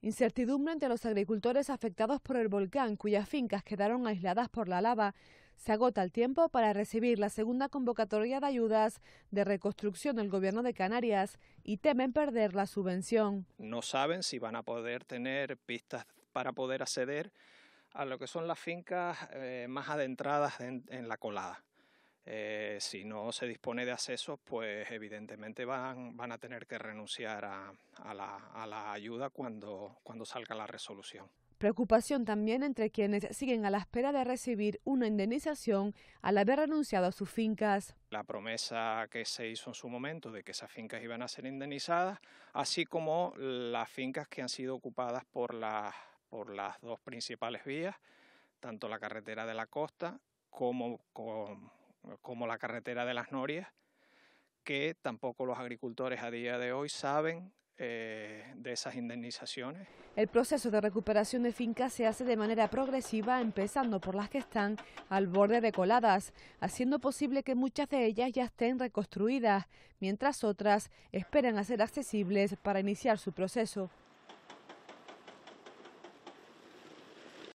Incertidumbre entre los agricultores afectados por el volcán, cuyas fincas quedaron aisladas por la lava. Se agota el tiempo para recibir la segunda convocatoria de ayudas de reconstrucción del Gobierno de Canarias y temen perder la subvención. No saben si van a poder tener pistas para poder acceder a lo que son las fincas eh, más adentradas en la colada. Eh, si no se dispone de accesos, pues evidentemente van, van a tener que renunciar a, la, a la, ayuda cuando, cuando salga la resolución. Preocupación también entre quienes siguen a la espera de recibir una indemnización al haber renunciado a sus fincas. La promesa que se hizo en su momento de que esas fincas iban a ser indemnizadas, así como las fincas que han sido ocupadas por las, por las dos principales vías, tanto la carretera de la costa como, como como la carretera de las Norias, que tampoco los agricultores a día de hoy saben eh, de esas indemnizaciones. El proceso de recuperación de fincas se hace de manera progresiva, empezando por las que están al borde de coladas, haciendo posible que muchas de ellas ya estén reconstruidas, mientras otras esperan a ser accesibles para iniciar su proceso.